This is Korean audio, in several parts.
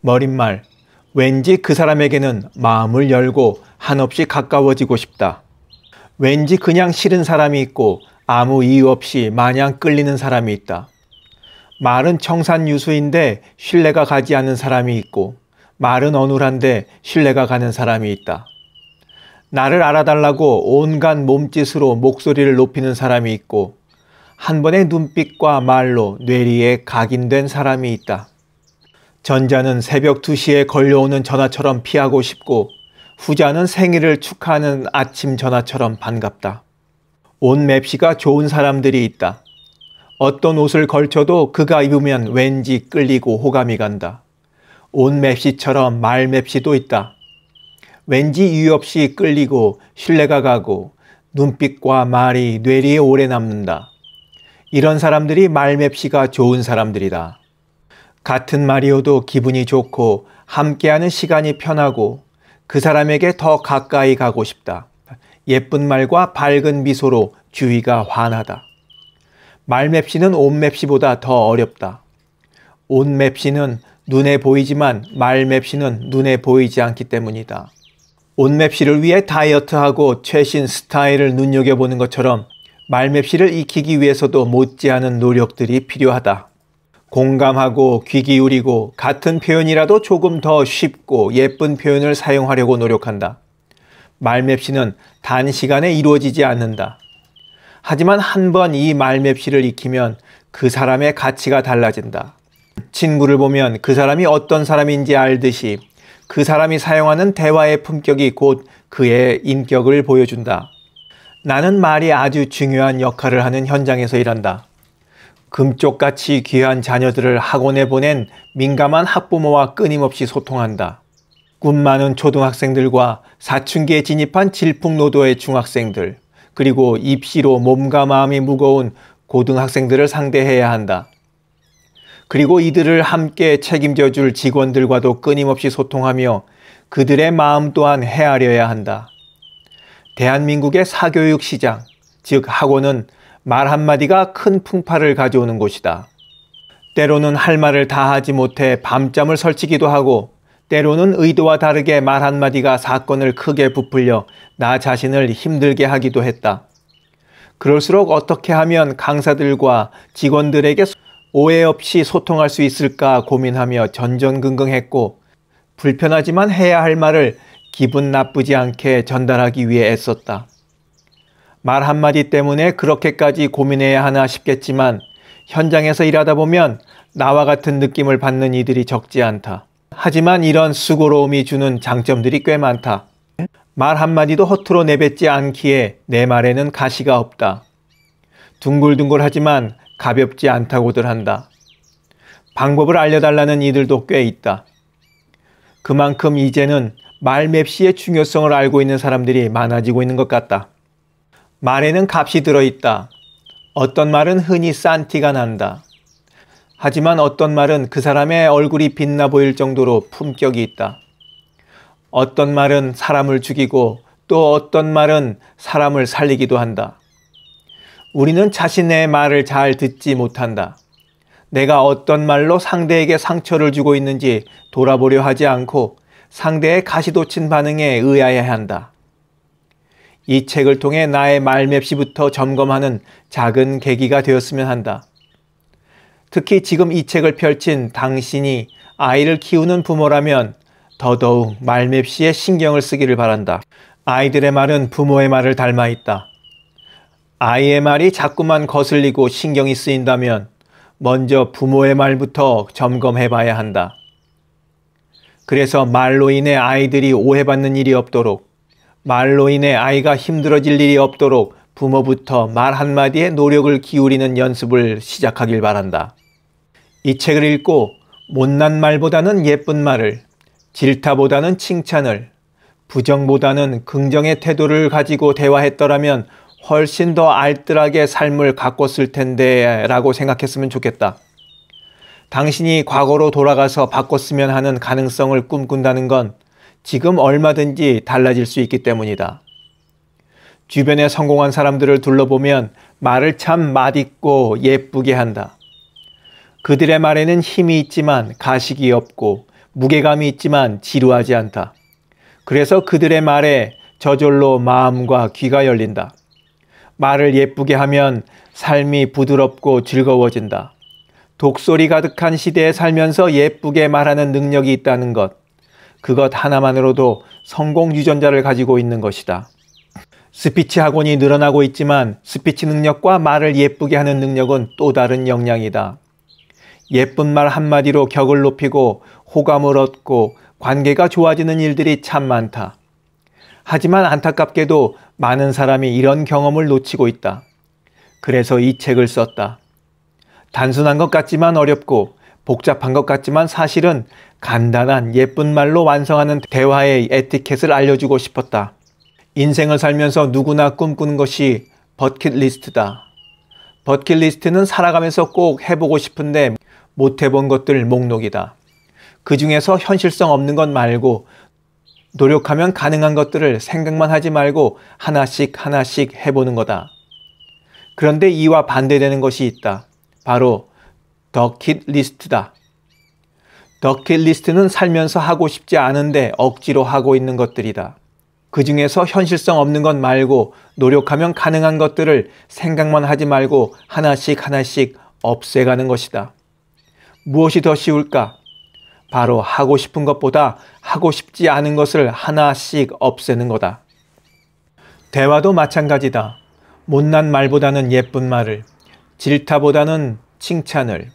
머릿말. 왠지 그 사람에게는 마음을 열고 한없이 가까워지고 싶다. 왠지 그냥 싫은 사람이 있고 아무 이유 없이 마냥 끌리는 사람이 있다. 말은 청산유수인데 신뢰가 가지 않는 사람이 있고 말은 어눌한데 신뢰가 가는 사람이 있다. 나를 알아달라고 온갖 몸짓으로 목소리를 높이는 사람이 있고 한 번의 눈빛과 말로 뇌리에 각인된 사람이 있다. 전자는 새벽 2시에 걸려오는 전화처럼 피하고 싶고 후자는 생일을 축하하는 아침 전화처럼 반갑다. 온 맵시가 좋은 사람들이 있다. 어떤 옷을 걸쳐도 그가 입으면 왠지 끌리고 호감이 간다. 온 맵시처럼 말 맵시도 있다. 왠지 이유 없이 끌리고 신뢰가 가고 눈빛과 말이 뇌리에 오래 남는다. 이런 사람들이 말 맵시가 좋은 사람들이다. 같은 말이어도 기분이 좋고 함께하는 시간이 편하고 그 사람에게 더 가까이 가고 싶다. 예쁜 말과 밝은 미소로 주위가 환하다. 말맵시는 옷맵시보다 더 어렵다. 옷맵시는 눈에 보이지만 말맵시는 눈에 보이지 않기 때문이다. 옷맵시를 위해 다이어트하고 최신 스타일을 눈여겨보는 것처럼 말맵시를 익히기 위해서도 못지않은 노력들이 필요하다. 공감하고 귀 기울이고 같은 표현이라도 조금 더 쉽고 예쁜 표현을 사용하려고 노력한다. 말맵시는 단시간에 이루어지지 않는다. 하지만 한 번 이 말맵시를 익히면 그 사람의 가치가 달라진다. 친구를 보면 그 사람이 어떤 사람인지 알듯이 그 사람이 사용하는 대화의 품격이 곧 그의 인격을 보여준다. 나는 말이 아주 중요한 역할을 하는 현장에서 일한다. 금쪽같이 귀한 자녀들을 학원에 보낸 민감한 학부모와 끊임없이 소통한다. 꿈 많은 초등학생들과 사춘기에 진입한 질풍노도의 중학생들, 그리고 입시로 몸과 마음이 무거운 고등학생들을 상대해야 한다. 그리고 이들을 함께 책임져 줄 직원들과도 끊임없이 소통하며 그들의 마음 또한 헤아려야 한다. 대한민국의 사교육 시장, 즉 학원은 말 한마디가 큰 풍파를 가져오는 곳이다. 때로는 할 말을 다 하지 못해 밤잠을 설치기도 하고 때로는 의도와 다르게 말 한마디가 사건을 크게 부풀려 나 자신을 힘들게 하기도 했다. 그럴수록 어떻게 하면 강사들과 직원들에게 오해 없이 소통할 수 있을까 고민하며 전전긍긍했고 불편하지만 해야 할 말을 기분 나쁘지 않게 전달하기 위해 애썼다. 말 한마디 때문에 그렇게까지 고민해야 하나 싶겠지만 현장에서 일하다 보면 나와 같은 느낌을 받는 이들이 적지 않다. 하지만 이런 수고로움이 주는 장점들이 꽤 많다. 말 한마디도 허투루 내뱉지 않기에 내 말에는 가시가 없다. 둥글둥글하지만 가볍지 않다고들 한다. 방법을 알려달라는 이들도 꽤 있다. 그만큼 이제는 말 맵시의 중요성을 알고 있는 사람들이 많아지고 있는 것 같다. 말에는 값이 들어있다. 어떤 말은 흔히 싼 티가 난다. 하지만 어떤 말은 그 사람의 얼굴이 빛나 보일 정도로 품격이 있다. 어떤 말은 사람을 죽이고 또 어떤 말은 사람을 살리기도 한다. 우리는 자신의 말을 잘 듣지 못한다. 내가 어떤 말로 상대에게 상처를 주고 있는지 돌아보려 하지 않고 상대의 가시돋친 반응에 의아해야 한다. 이 책을 통해 나의 말맵시부터 점검하는 작은 계기가 되었으면 한다. 특히 지금 이 책을 펼친 당신이 아이를 키우는 부모라면 더더욱 말맵시에 신경을 쓰기를 바란다. 아이들의 말은 부모의 말을 닮아 있다. 아이의 말이 자꾸만 거슬리고 신경이 쓰인다면 먼저 부모의 말부터 점검해 봐야 한다. 그래서 말로 인해 아이들이 오해받는 일이 없도록 말로 인해 아이가 힘들어질 일이 없도록 부모부터 말 한마디에 노력을 기울이는 연습을 시작하길 바란다. 이 책을 읽고 못난 말보다는 예쁜 말을, 질타보다는 칭찬을, 부정보다는 긍정의 태도를 가지고 대화했더라면 훨씬 더 알뜰하게 삶을 가꿨을 텐데 라고 생각했으면 좋겠다. 당신이 과거로 돌아가서 바꿨으면 하는 가능성을 꿈꾼다는 건 지금 얼마든지 달라질 수 있기 때문이다. 주변에 성공한 사람들을 둘러보면 말을 참 맛있고 예쁘게 한다. 그들의 말에는 힘이 있지만 가식이 없고 무게감이 있지만 지루하지 않다. 그래서 그들의 말에 저절로 마음과 귀가 열린다. 말을 예쁘게 하면 삶이 부드럽고 즐거워진다. 독소리 가득한 시대에 살면서 예쁘게 말하는 능력이 있다는 것, 그것 하나만으로도 성공 유전자를 가지고 있는 것이다. 스피치 학원이 늘어나고 있지만 스피치 능력과 말을 예쁘게 하는 능력은 또 다른 역량이다. 예쁜 말 한마디로 격을 높이고 호감을 얻고 관계가 좋아지는 일들이 참 많다. 하지만 안타깝게도 많은 사람이 이런 경험을 놓치고 있다. 그래서 이 책을 썼다. 단순한 것 같지만 어렵고 복잡한 것 같지만 사실은 간단한 예쁜 말로 완성하는 대화의 에티켓을 알려주고 싶었다. 인생을 살면서 누구나 꿈꾸는 것이 버킷리스트다. 버킷리스트는 살아가면서 꼭 해보고 싶은데 못해본 것들 목록이다. 그 중에서 현실성 없는 것 말고 노력하면 가능한 것들을 생각만 하지 말고 하나씩 하나씩 해보는 거다. 그런데 이와 반대되는 것이 있다. 바로 더킷리스트다. 더킷리스트는 살면서 하고 싶지 않은데 억지로 하고 있는 것들이다. 그 중에서 현실성 없는 것 말고 노력하면 가능한 것들을 생각만 하지 말고 하나씩 하나씩 없애가는 것이다. 무엇이 더 쉬울까? 바로 하고 싶은 것보다 하고 싶지 않은 것을 하나씩 없애는 거다. 대화도 마찬가지다. 못난 말보다는 예쁜 말을, 질타보다는 칭찬을,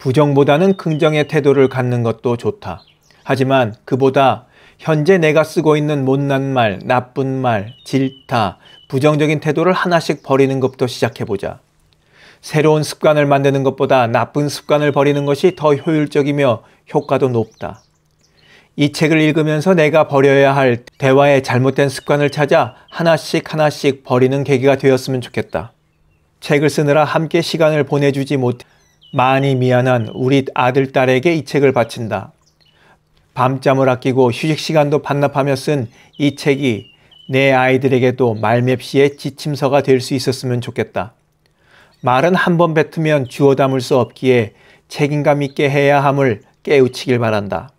부정보다는 긍정의 태도를 갖는 것도 좋다. 하지만 그보다 현재 내가 쓰고 있는 못난 말, 나쁜 말, 질타, 부정적인 태도를 하나씩 버리는 것부터 시작해보자. 새로운 습관을 만드는 것보다 나쁜 습관을 버리는 것이 더 효율적이며 효과도 높다. 이 책을 읽으면서 내가 버려야 할 대화의 잘못된 습관을 찾아 하나씩 하나씩 버리는 계기가 되었으면 좋겠다. 책을 쓰느라 함께 시간을 보내주지 못해 많이 미안한 우리 아들, 딸에게 이 책을 바친다. 밤잠을 아끼고 휴식 시간도 반납하며 쓴 이 책이 내 아이들에게도 말맵시의 지침서가 될 수 있었으면 좋겠다. 말은 한 번 뱉으면 주워 담을 수 없기에 책임감 있게 해야 함을 깨우치길 바란다.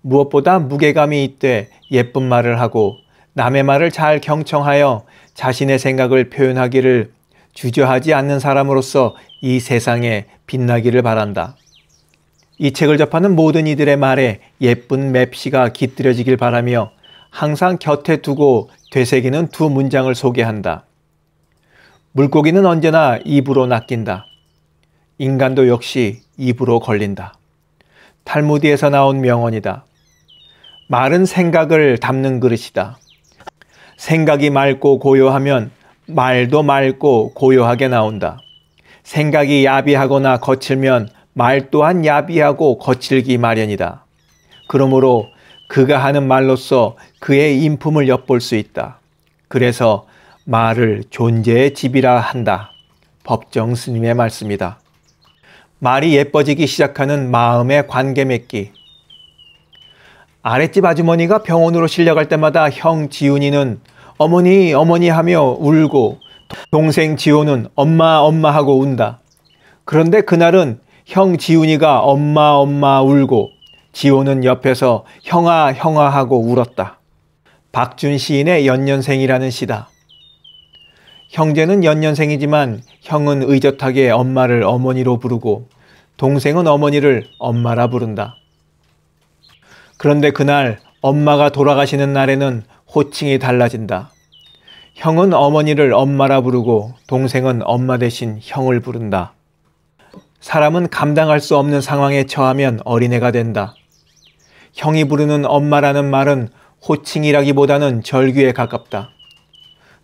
무엇보다 무게감이 있되 예쁜 말을 하고 남의 말을 잘 경청하여 자신의 생각을 표현하기를 주저하지 않는 사람으로서 이 세상에 빛나기를 바란다. 이 책을 접하는 모든 이들의 말에 예쁜 맵시가 깃들여지길 바라며 항상 곁에 두고 되새기는 두 문장을 소개한다. 물고기는 언제나 입으로 낚인다. 인간도 역시 입으로 걸린다. 탈무디에서 나온 명언이다. 말은 생각을 담는 그릇이다. 생각이 맑고 고요하면 말도 맑고 고요하게 나온다. 생각이 야비하거나 거칠면 말 또한 야비하고 거칠기 마련이다. 그러므로 그가 하는 말로써 그의 인품을 엿볼 수 있다. 그래서 말을 존재의 집이라 한다. 법정 스님의 말씀이다. 말이 예뻐지기 시작하는 마음의 관계 맺기. 아랫집 아주머니가 병원으로 실려갈 때마다 형 지훈이는 어머니 어머니 하며 울고 동생 지호는 엄마 엄마 하고 운다. 그런데 그날은 형 지훈이가 엄마 엄마 울고 지호는 옆에서 형아 형아 하고 울었다. 박준 시인의 연년생이라는 시다. 형제는 연년생이지만 형은 의젓하게 엄마를 어머니로 부르고 동생은 어머니를 엄마라 부른다. 그런데 그날 엄마가 돌아가시는 날에는 호칭이 달라진다. 형은 어머니를 엄마라 부르고 동생은 엄마 대신 형을 부른다. 사람은 감당할 수 없는 상황에 처하면 어린애가 된다. 형이 부르는 엄마라는 말은 호칭이라기보다는 절규에 가깝다.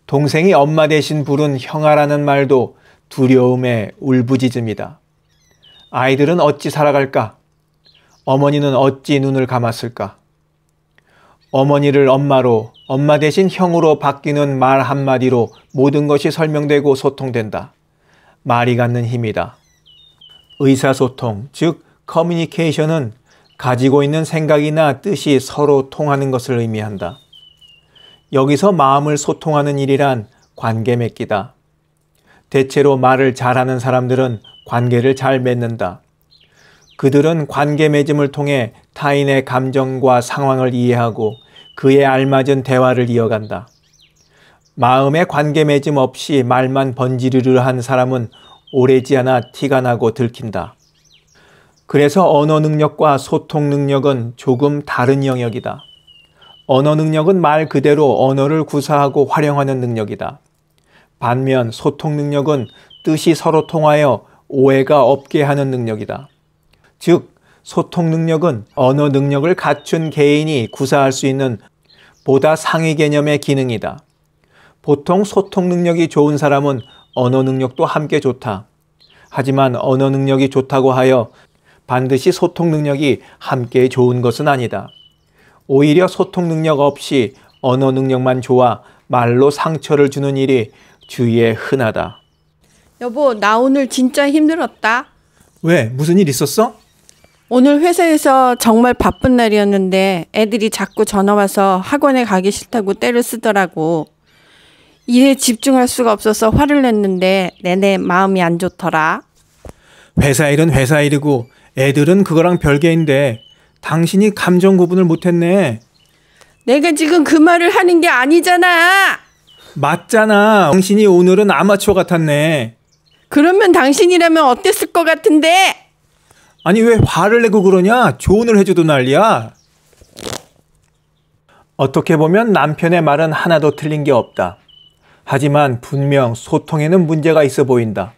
동생이 엄마 대신 부른 형아라는 말도 두려움에 울부짖음이다. 아이들은 어찌 살아갈까? 어머니는 어찌 눈을 감았을까? 어머니를 엄마로, 엄마 대신 형으로 바뀌는 말 한마디로 모든 것이 설명되고 소통된다. 말이 갖는 힘이다. 의사소통, 즉, 커뮤니케이션은 가지고 있는 생각이나 뜻이 서로 통하는 것을 의미한다. 여기서 마음을 소통하는 일이란 관계 맺기다. 대체로 말을 잘하는 사람들은 관계를 잘 맺는다. 그들은 관계 맺음을 통해 타인의 감정과 상황을 이해하고 그에 알맞은 대화를 이어간다. 마음에 관계 맺음 없이 말만 번지르르 한 사람은 오래지 않아 티가 나고 들킨다. 그래서 언어 능력과 소통 능력은 조금 다른 영역이다. 언어 능력은 말 그대로 언어를 구사하고 활용하는 능력이다. 반면 소통 능력은 뜻이 서로 통하여 오해가 없게 하는 능력이다. 즉, 소통 능력은 언어 능력을 갖춘 개인이 구사할 수 있는 보다 상위 개념의 기능이다. 보통 소통 능력이 좋은 사람은 언어 능력도 함께 좋다. 하지만 언어 능력이 좋다고 하여 반드시 소통 능력이 함께 좋은 것은 아니다. 오히려 소통 능력 없이 언어 능력만 좋아 말로 상처를 주는 일이 주위에 흔하다. 여보, 나 오늘 진짜 힘들었다. 왜? 무슨 일 있었어? 오늘 회사에서 정말 바쁜 날이었는데 애들이 자꾸 전화 와서 학원에 가기 싫다고 떼를 쓰더라고. 일에 집중할 수가 없어서 화를 냈는데 내내 마음이 안 좋더라. 회사 일은 회사 일이고 애들은 그거랑 별개인데 당신이 감정 구분을 못했네. 내가 지금 그 말을 하는 게 아니잖아. 맞잖아. 당신이 오늘은 아마추어 같았네. 그러면 당신이라면 어땠을 것 같은데? 아니 왜 화를 내고 그러냐? 조언을 해줘도 난리야. 어떻게 보면 남편의 말은 하나도 틀린 게 없다. 하지만 분명 소통에는 문제가 있어 보인다.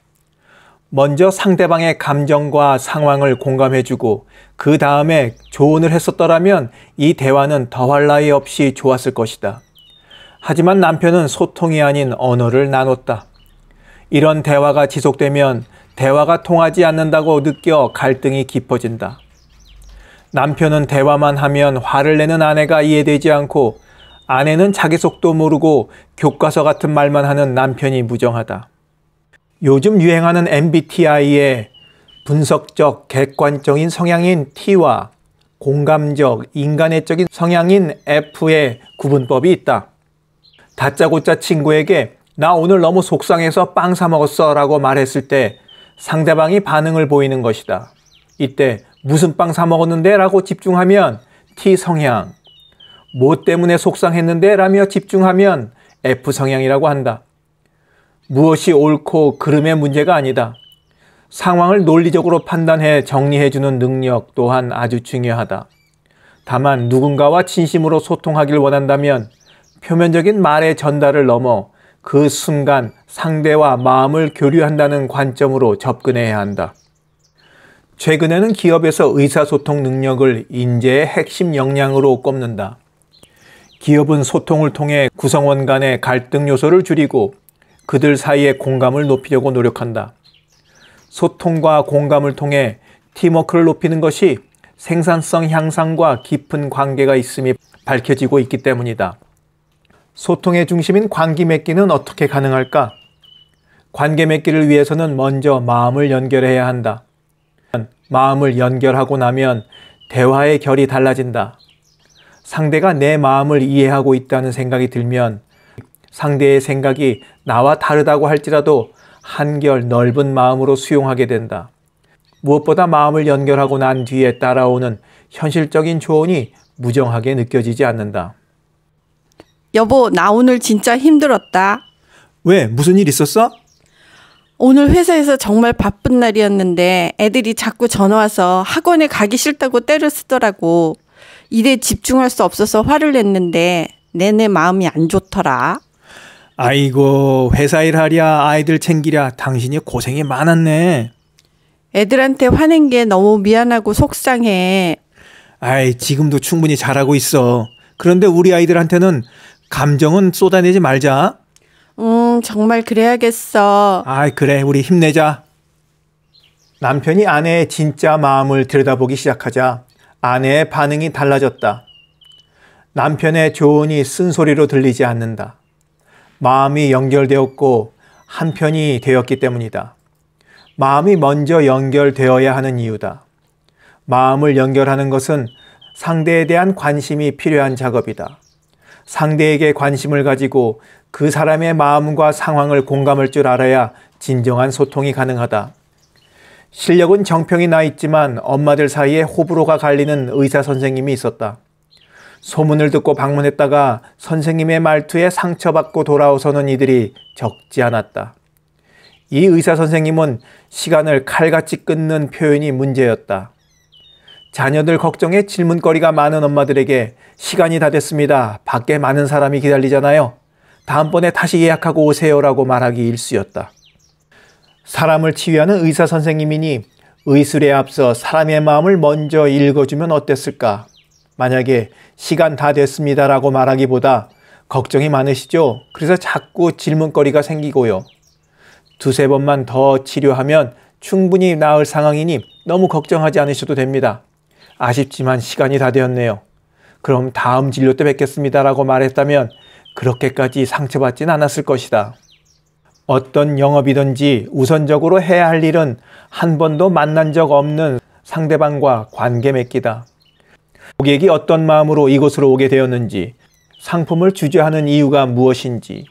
먼저 상대방의 감정과 상황을 공감해주고 그 다음에 조언을 했었더라면 이 대화는 더할 나위 없이 좋았을 것이다. 하지만 남편은 소통이 아닌 언어를 나눴다. 이런 대화가 지속되면 대화가 통하지 않는다고 느껴 갈등이 깊어진다. 남편은 대화만 하면 화를 내는 아내가 이해되지 않고 아내는 자기 속도 모르고 교과서 같은 말만 하는 남편이 무정하다. 요즘 유행하는 MBTI에 분석적, 객관적인 성향인 T와 공감적, 인간애적인 성향인 F의 구분법이 있다. 다짜고짜 친구에게 나 오늘 너무 속상해서 빵 사먹었어 라고 말했을 때 상대방이 반응을 보이는 것이다. 이때 무슨 빵 사 먹었는데 라고 집중하면 T 성향, 뭐 때문에 속상했는데 라며 집중하면 F 성향이라고 한다. 무엇이 옳고 그름의 문제가 아니다. 상황을 논리적으로 판단해 정리해주는 능력 또한 아주 중요하다. 다만 누군가와 진심으로 소통하길 원한다면 표면적인 말의 전달을 넘어 그 순간 상대와 마음을 교류한다는 관점으로 접근해야 한다. 최근에는 기업에서 의사소통 능력을 인재의 핵심 역량으로 꼽는다. 기업은 소통을 통해 구성원 간의 갈등 요소를 줄이고 그들 사이의 공감을 높이려고 노력한다. 소통과 공감을 통해 팀워크를 높이는 것이 생산성 향상과 깊은 관계가 있음이 밝혀지고 있기 때문이다. 소통의 중심인 관계 맺기는 어떻게 가능할까? 관계 맺기를 위해서는 먼저 마음을 연결해야 한다. 마음을 연결하고 나면 대화의 결이 달라진다. 상대가 내 마음을 이해하고 있다는 생각이 들면 상대의 생각이 나와 다르다고 할지라도 한결 넓은 마음으로 수용하게 된다. 무엇보다 마음을 연결하고 난 뒤에 따라오는 현실적인 조언이 무정하게 느껴지지 않는다. 여보, 나 오늘 진짜 힘들었다. 왜? 무슨 일 있었어? 오늘 회사에서 정말 바쁜 날이었는데 애들이 자꾸 전화 와서 학원에 가기 싫다고 때를 쓰더라고. 일에 집중할 수 없어서 화를 냈는데 내내 마음이 안 좋더라. 아이고, 회사 일하랴, 아이들 챙기랴, 당신이 고생이 많았네. 애들한테 화낸 게 너무 미안하고 속상해. 아이, 지금도 충분히 잘하고 있어. 그런데 우리 아이들한테는 감정은 쏟아내지 말자. 음, 정말 그래야겠어. 아이, 그래. 우리 힘내자. 남편이 아내의 진짜 마음을 들여다보기 시작하자 아내의 반응이 달라졌다. 남편의 조언이 쓴소리로 들리지 않는다. 마음이 연결되었고 한편이 되었기 때문이다. 마음이 먼저 연결되어야 하는 이유다. 마음을 연결하는 것은 상대에 대한 관심이 필요한 작업이다. 상대에게 관심을 가지고 그 사람의 마음과 상황을 공감할 줄 알아야 진정한 소통이 가능하다. 실력은 정평이 나 있지만 엄마들 사이에 호불호가 갈리는 의사 선생님이 있었다. 소문을 듣고 방문했다가 선생님의 말투에 상처받고 돌아오서는 이들이 적지 않았다. 이 의사 선생님은 시간을 칼같이 끊는 표현이 문제였다. 자녀들 걱정에 질문거리가 많은 엄마들에게 시간이 다 됐습니다. 밖에 많은 사람이 기다리잖아요. 다음번에 다시 예약하고 오세요라고 말하기 일쑤였다. 사람을 치유하는 의사 선생님이니 의술에 앞서 사람의 마음을 먼저 읽어주면 어땠을까? 만약에 시간 다 됐습니다라고 말하기보다 걱정이 많으시죠? 그래서 자꾸 질문거리가 생기고요. 두세 번만 더 치료하면 충분히 나을 상황이니 너무 걱정하지 않으셔도 됩니다. 아쉽지만 시간이 다 되었네요. 그럼 다음 진료 때 뵙겠습니다. 라고 말했다면 그렇게까지 상처받진 않았을 것이다. 어떤 영업이든지 우선적으로 해야 할 일은 한 번도 만난 적 없는 상대방과 관계 맺기다. 고객이 어떤 마음으로 이곳으로 오게 되었는지, 상품을 주저하는 이유가 무엇인지,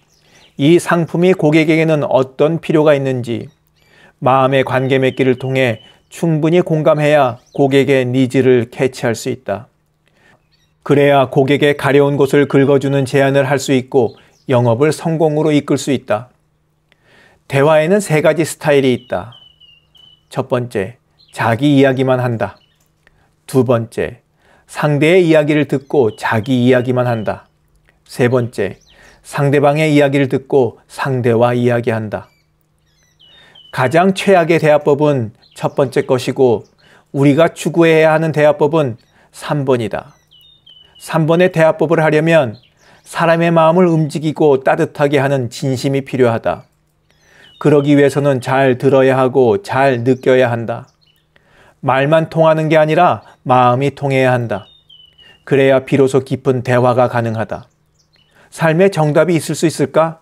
이 상품이 고객에게는 어떤 필요가 있는지, 마음의 관계 맺기를 통해 충분히 공감해야 고객의 니즈를 캐치할 수 있다. 그래야 고객의 가려운 곳을 긁어주는 제안을 할 수 있고 영업을 성공으로 이끌 수 있다. 대화에는 세 가지 스타일이 있다. 첫 번째, 자기 이야기만 한다. 두 번째, 상대의 이야기를 듣고 자기 이야기만 한다. 세 번째, 상대방의 이야기를 듣고 상대와 이야기한다. 가장 최악의 대화법은 첫 번째 것이고 우리가 추구해야 하는 대화법은 3번이다. 3번의 대화법을 하려면 사람의 마음을 움직이고 따뜻하게 하는 진심이 필요하다. 그러기 위해서는 잘 들어야 하고 잘 느껴야 한다. 말만 통하는 게 아니라 마음이 통해야 한다. 그래야 비로소 깊은 대화가 가능하다. 삶에 정답이 있을 수 있을까?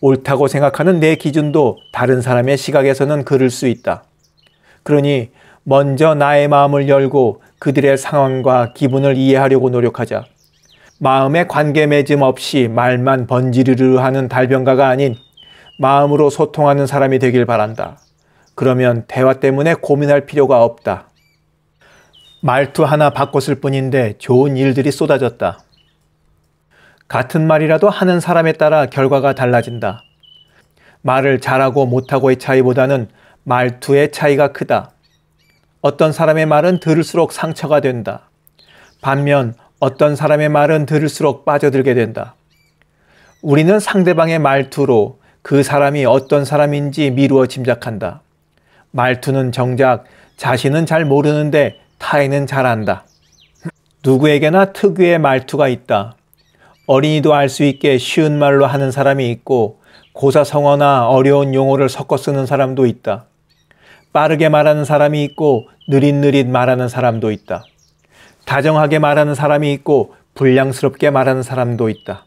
옳다고 생각하는 내 기준도 다른 사람의 시각에서는 그럴 수 있다. 그러니 먼저 나의 마음을 열고 그들의 상황과 기분을 이해하려고 노력하자. 마음의 관계 맺음 없이 말만 번지르르 하는 달변가가 아닌 마음으로 소통하는 사람이 되길 바란다. 그러면 대화 때문에 고민할 필요가 없다. 말투 하나 바꿨을 뿐인데 좋은 일들이 쏟아졌다. 같은 말이라도 하는 사람에 따라 결과가 달라진다. 말을 잘하고 못하고의 차이보다는 말투의 차이가 크다. 어떤 사람의 말은 들을수록 상처가 된다. 반면 어떤 사람의 말은 들을수록 빠져들게 된다. 우리는 상대방의 말투로 그 사람이 어떤 사람인지 미루어 짐작한다. 말투는 정작 자신은 잘 모르는데 타인은 잘 안다. 누구에게나 특유의 말투가 있다. 어린이도 알 수 있게 쉬운 말로 하는 사람이 있고 고사성어나 어려운 용어를 섞어 쓰는 사람도 있다. 빠르게 말하는 사람이 있고 느릿느릿 말하는 사람도 있다. 다정하게 말하는 사람이 있고 불량스럽게 말하는 사람도 있다.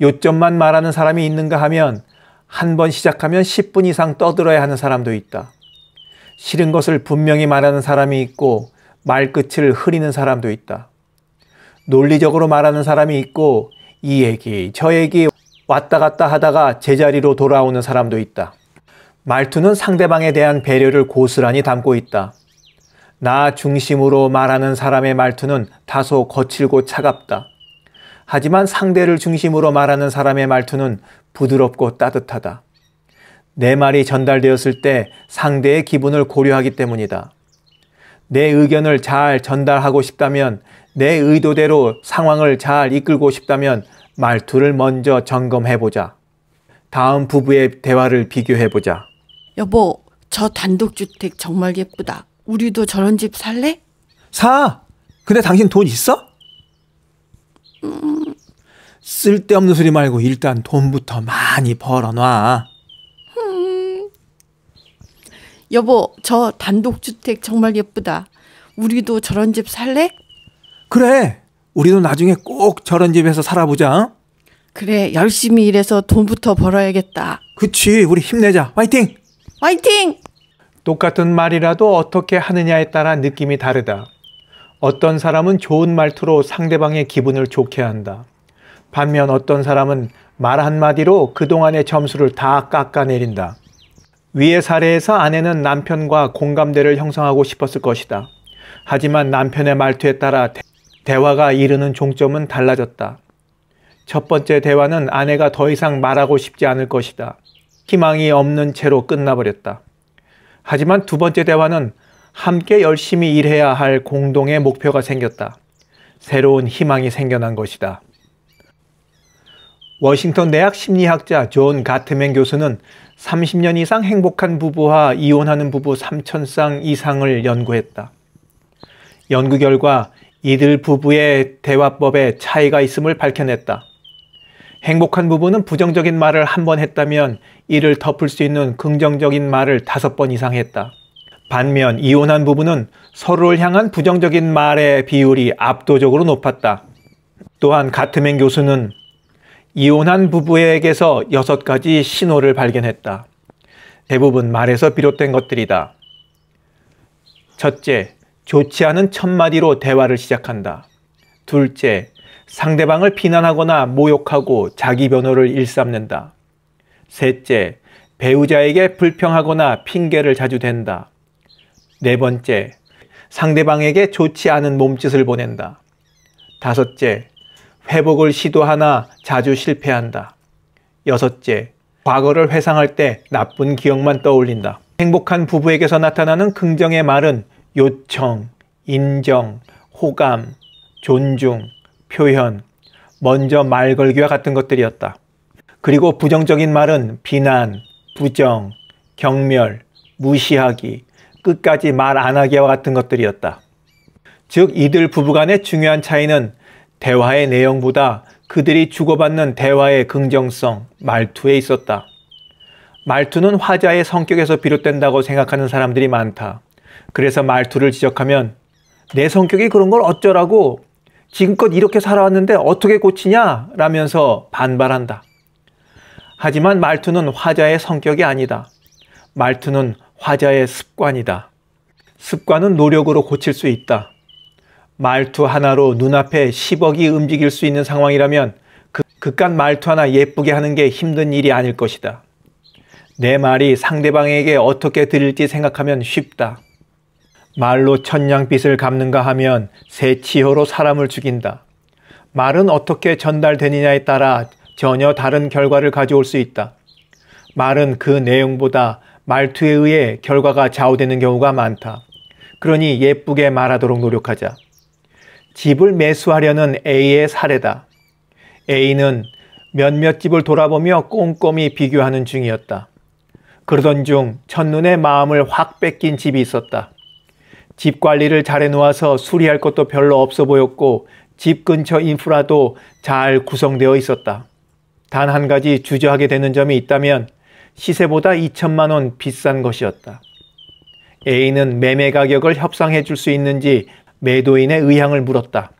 요점만 말하는 사람이 있는가 하면 한 번 시작하면 10분 이상 떠들어야 하는 사람도 있다. 싫은 것을 분명히 말하는 사람이 있고 말끝을 흐리는 사람도 있다. 논리적으로 말하는 사람이 있고 이 얘기, 저 얘기 왔다 갔다 하다가 제자리로 돌아오는 사람도 있다. 말투는 상대방에 대한 배려를 고스란히 담고 있다. 나 중심으로 말하는 사람의 말투는 다소 거칠고 차갑다. 하지만 상대를 중심으로 말하는 사람의 말투는 부드럽고 따뜻하다. 내 말이 전달되었을 때 상대의 기분을 고려하기 때문이다. 내 의견을 잘 전달하고 싶다면, 내 의도대로 상황을 잘 이끌고 싶다면 말투를 먼저 점검해보자. 다음 부부의 대화를 비교해보자. 여보, 저 단독주택 정말 예쁘다. 우리도 저런 집 살래? 사! 근데 당신 돈 있어? 음... 쓸데없는 소리 말고 일단 돈부터 많이 벌어놔. 여보, 저 단독주택 정말 예쁘다. 우리도 저런 집 살래? 그래. 우리도 나중에 꼭 저런 집에서 살아보자. 그래, 열심히 일해서 돈부터 벌어야겠다. 그치, 우리 힘내자. 화이팅! 화이팅! 똑같은 말이라도 어떻게 하느냐에 따라 느낌이 다르다. 어떤 사람은 좋은 말투로 상대방의 기분을 좋게 한다. 반면 어떤 사람은 말 한마디로 그동안의 점수를 다 깎아내린다. 위의 사례에서 아내는 남편과 공감대를 형성하고 싶었을 것이다. 하지만 남편의 말투에 따라 대화가 이르는 종점은 달라졌다. 첫 번째 대화는 아내가 더 이상 말하고 싶지 않을 것이다. 희망이 없는 채로 끝나버렸다. 하지만 두 번째 대화는 함께 열심히 일해야 할 공동의 목표가 생겼다. 새로운 희망이 생겨난 것이다. 워싱턴 대학 심리학자 존 가트맨 교수는 30년 이상 행복한 부부와 이혼하는 부부 3천 쌍 이상을 연구했다. 연구 결과 이들 부부의 대화법에 차이가 있음을 밝혀냈다. 행복한 부부는 부정적인 말을 한 번 했다면 이를 덮을 수 있는 긍정적인 말을 다섯 번 이상 했다. 반면 이혼한 부부는 서로를 향한 부정적인 말의 비율이 압도적으로 높았다. 또한 가트맨 교수는 이혼한 부부에게서 여섯 가지 신호를 발견했다. 대부분 말에서 비롯된 것들이다. 첫째, 좋지 않은 첫마디로 대화를 시작한다. 둘째, 상대방을 비난하거나 모욕하고 자기 변호를 일삼는다. 셋째, 배우자에게 불평하거나 핑계를 자주 댄다. 네 번째, 상대방에게 좋지 않은 몸짓을 보낸다. 다섯째, 회복을 시도하나 자주 실패한다. 여섯째, 과거를 회상할 때 나쁜 기억만 떠올린다. 행복한 부부에게서 나타나는 긍정의 말은 요청, 인정, 호감, 존중, 표현, 먼저 말 걸기와 같은 것들이었다. 그리고 부정적인 말은 비난, 부정, 경멸, 무시하기, 끝까지 말 안 하기와 같은 것들이었다. 즉, 이들 부부간의 중요한 차이는 대화의 내용보다 그들이 주고받는 대화의 긍정성, 말투에 있었다. 말투는 화자의 성격에서 비롯된다고 생각하는 사람들이 많다. 그래서 말투를 지적하면 내 성격이 그런 걸 어쩌라고 지금껏 이렇게 살아왔는데 어떻게 고치냐? 라면서 반발한다. 하지만 말투는 화자의 성격이 아니다. 말투는 화자의 습관이다. 습관은 노력으로 고칠 수 있다. 말투 하나로 눈앞에 10억이 움직일 수 있는 상황이라면 그, 극간 말투 하나 예쁘게 하는 게 힘든 일이 아닐 것이다. 내 말이 상대방에게 어떻게 들릴지 생각하면 쉽다. 말로 천냥빚을 갚는가 하면 새 치호로 사람을 죽인다. 말은 어떻게 전달되느냐에 따라 전혀 다른 결과를 가져올 수 있다. 말은 그 내용보다 말투에 의해 결과가 좌우되는 경우가 많다. 그러니 예쁘게 말하도록 노력하자. 집을 매수하려는 A의 사례다. A는 몇몇 집을 돌아보며 꼼꼼히 비교하는 중이었다. 그러던 중 첫눈에 마음을 확 뺏긴 집이 있었다. 집 관리를 잘 해놓아서 수리할 것도 별로 없어 보였고 집 근처 인프라도 잘 구성되어 있었다. 단 한 가지 주저하게 되는 점이 있다면 시세보다 2천만 원 비싼 것이었다. A는 매매 가격을 협상해 줄 수 있는지 매도인의 의향을 물었다.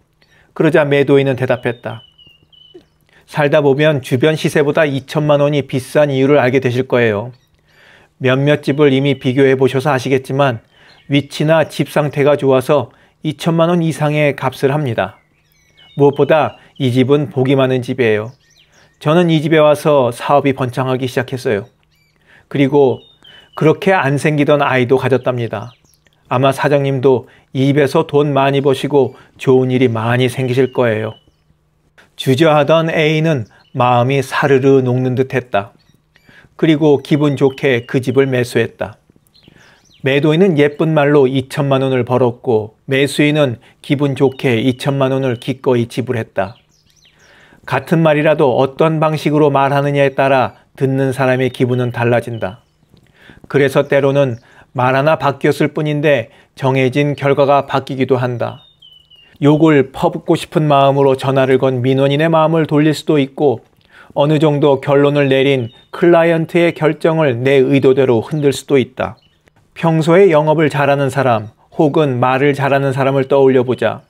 그러자 매도인은 대답했다. 살다 보면 주변 시세보다 2천만 원이 비싼 이유를 알게 되실 거예요. 몇몇 집을 이미 비교해 보셔서 아시겠지만 위치나 집 상태가 좋아서 2천만 원 이상의 값을 합니다. 무엇보다 이 집은 복이 많은 집이에요. 저는 이 집에 와서 사업이 번창하기 시작했어요. 그리고 그렇게 안 생기던 아이도 가졌답니다. 아마 사장님도 이 집에서 돈 많이 버시고 좋은 일이 많이 생기실 거예요. 주저하던 A는 마음이 사르르 녹는 듯 했다. 그리고 기분 좋게 그 집을 매수했다. 매도인은 예쁜 말로 2천만 원을 벌었고 매수인은 기분 좋게 2천만 원을 기꺼이 지불했다. 같은 말이라도 어떤 방식으로 말하느냐에 따라 듣는 사람의 기분은 달라진다. 그래서 때로는 말 하나 바뀌었을 뿐인데 정해진 결과가 바뀌기도 한다. 욕을 퍼붓고 싶은 마음으로 전화를 건 민원인의 마음을 돌릴 수도 있고 어느 정도 결론을 내린 클라이언트의 결정을 내 의도대로 흔들 수도 있다. 평소에 영업을 잘하는 사람 혹은 말을 잘하는 사람을 떠올려 보자.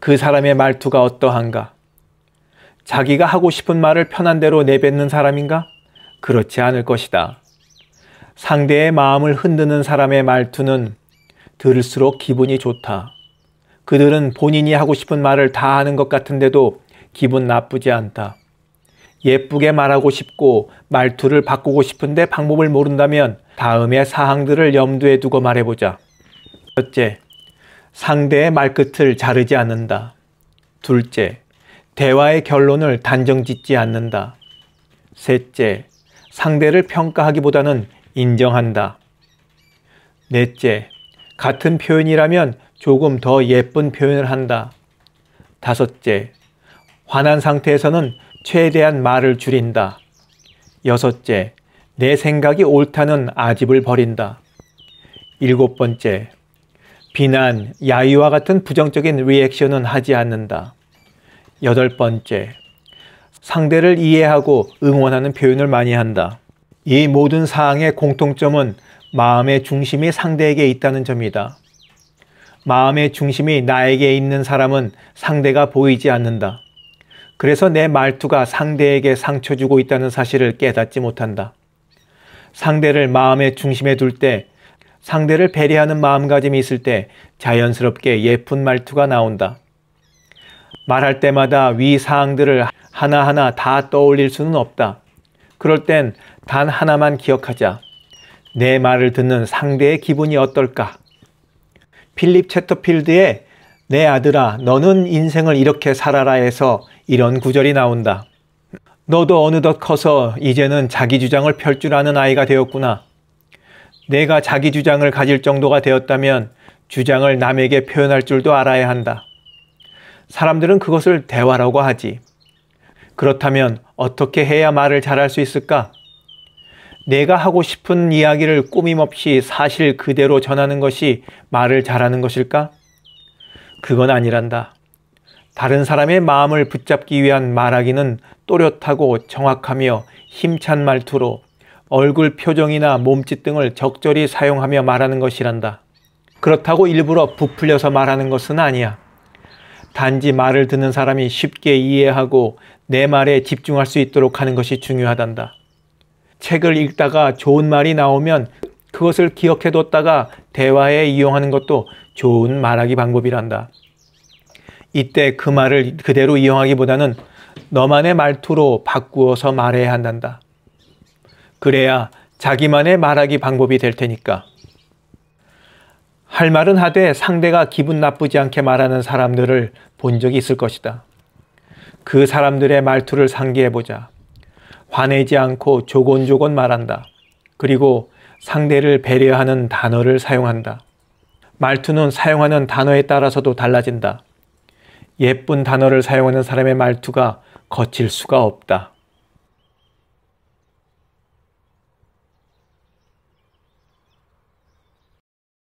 그 사람의 말투가 어떠한가? 자기가 하고 싶은 말을 편한 대로 내뱉는 사람인가? 그렇지 않을 것이다. 상대의 마음을 흔드는 사람의 말투는 들을수록 기분이 좋다. 그들은 본인이 하고 싶은 말을 다 하는 것 같은데도 기분 나쁘지 않다. 예쁘게 말하고 싶고 말투를 바꾸고 싶은데 방법을 모른다면 다음의 사항들을 염두에 두고 말해보자. 첫째, 상대의 말끝을 자르지 않는다. 둘째, 대화의 결론을 단정 짓지 않는다. 셋째, 상대를 평가하기보다는 인정한다. 넷째, 같은 표현이라면 조금 더 예쁜 표현을 한다. 다섯째, 화난 상태에서는 최대한 말을 줄인다. 여섯째, 내 생각이 옳다는 아집을 버린다. 일곱 번째, 비난, 야유와 같은 부정적인 리액션은 하지 않는다. 여덟 번째, 상대를 이해하고 응원하는 표현을 많이 한다. 이 모든 사항의 공통점은 마음의 중심이 상대에게 있다는 점이다. 마음의 중심이 나에게 있는 사람은 상대가 보이지 않는다. 그래서 내 말투가 상대에게 상처 주고 있다는 사실을 깨닫지 못한다. 상대를 마음의 중심에 둘 때, 상대를 배려하는 마음가짐이 있을 때 자연스럽게 예쁜 말투가 나온다. 말할 때마다 위 사항들을 하나하나 다 떠올릴 수는 없다. 그럴 땐 단 하나만 기억하자. 내 말을 듣는 상대의 기분이 어떨까? 필립 채터필드의 내 아들아, 너는 인생을 이렇게 살아라 해서 이런 구절이 나온다. 너도 어느덧 커서 이제는 자기 주장을 펼 줄 아는 아이가 되었구나. 내가 자기 주장을 가질 정도가 되었다면 주장을 남에게 표현할 줄도 알아야 한다. 사람들은 그것을 대화라고 하지. 그렇다면 어떻게 해야 말을 잘할 수 있을까? 내가 하고 싶은 이야기를 꾸밈없이 사실 그대로 전하는 것이 말을 잘하는 것일까? 그건 아니란다. 다른 사람의 마음을 붙잡기 위한 말하기는 또렷하고 정확하며 힘찬 말투로 얼굴 표정이나 몸짓 등을 적절히 사용하며 말하는 것이란다. 그렇다고 일부러 부풀려서 말하는 것은 아니야. 단지 말을 듣는 사람이 쉽게 이해하고 내 말에 집중할 수 있도록 하는 것이 중요하단다. 책을 읽다가 좋은 말이 나오면 그것을 기억해뒀다가 대화에 이용하는 것도 좋은 말하기 방법이란다. 이때 그 말을 그대로 이용하기보다는 너만의 말투로 바꾸어서 말해야 한단다. 그래야 자기만의 말하기 방법이 될 테니까. 할 말은 하되 상대가 기분 나쁘지 않게 말하는 사람들을 본 적이 있을 것이다. 그 사람들의 말투를 상기해보자. 화내지 않고 조곤조곤 말한다. 그리고 상대를 배려하는 단어를 사용한다. 말투는 사용하는 단어에 따라서도 달라진다. 예쁜 단어를 사용하는 사람의 말투가 거칠 수가 없다.